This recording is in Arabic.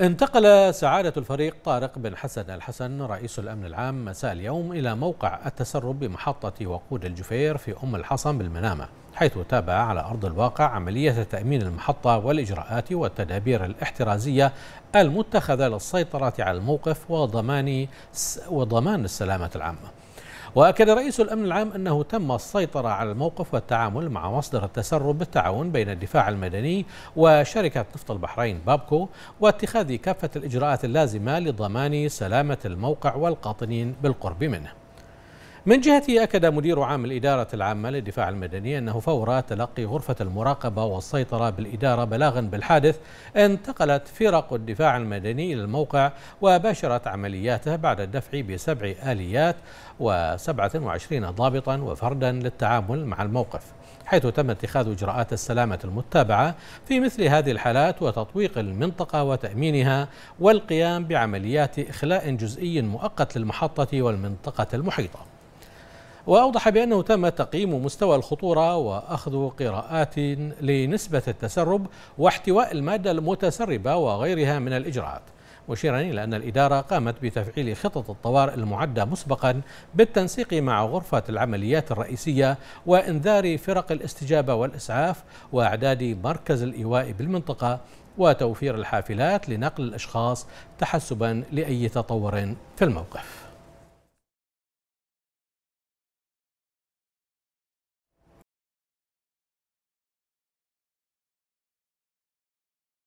انتقل سعادة الفريق طارق بن حسن الحسن رئيس الأمن العام مساء اليوم إلى موقع التسرب بمحطة وقود الجفير في أم الحصن بالمنامة حيث تابع على أرض الواقع عملية تأمين المحطة والإجراءات والتدابير الاحترازية المتخذة للسيطرة على الموقف وضمان وضمان السلامة العامة وأكد رئيس الأمن العام أنه تم السيطرة على الموقف والتعامل مع مصدر التسرب بالتعاون بين الدفاع المدني وشركة نفط البحرين بابكو واتخاذ كافة الإجراءات اللازمة لضمان سلامة الموقع والقاطنين بالقرب منه من جهته أكد مدير عام الإدارة العامة للدفاع المدني أنه فور تلقي غرفة المراقبة والسيطرة بالإدارة بلاغا بالحادث انتقلت فرق الدفاع المدني إلى الموقع وباشرت عملياته بعد الدفع بسبع آليات و27 ضابطا وفردا للتعامل مع الموقف حيث تم اتخاذ إجراءات السلامة المتابعة في مثل هذه الحالات وتطويق المنطقة وتأمينها والقيام بعمليات إخلاء جزئي مؤقت للمحطة والمنطقة المحيطة وأوضح بأنه تم تقييم مستوى الخطورة وأخذ قراءات لنسبة التسرب واحتواء المادة المتسربة وغيرها من الإجراءات مشيرا إلى أن الإدارة قامت بتفعيل خطط الطوارئ المعدة مسبقا بالتنسيق مع غرفة العمليات الرئيسية وإنذار فرق الاستجابة والإسعاف وإعداد مركز الإيواء بالمنطقة وتوفير الحافلات لنقل الأشخاص تحسبا لأي تطور في الموقف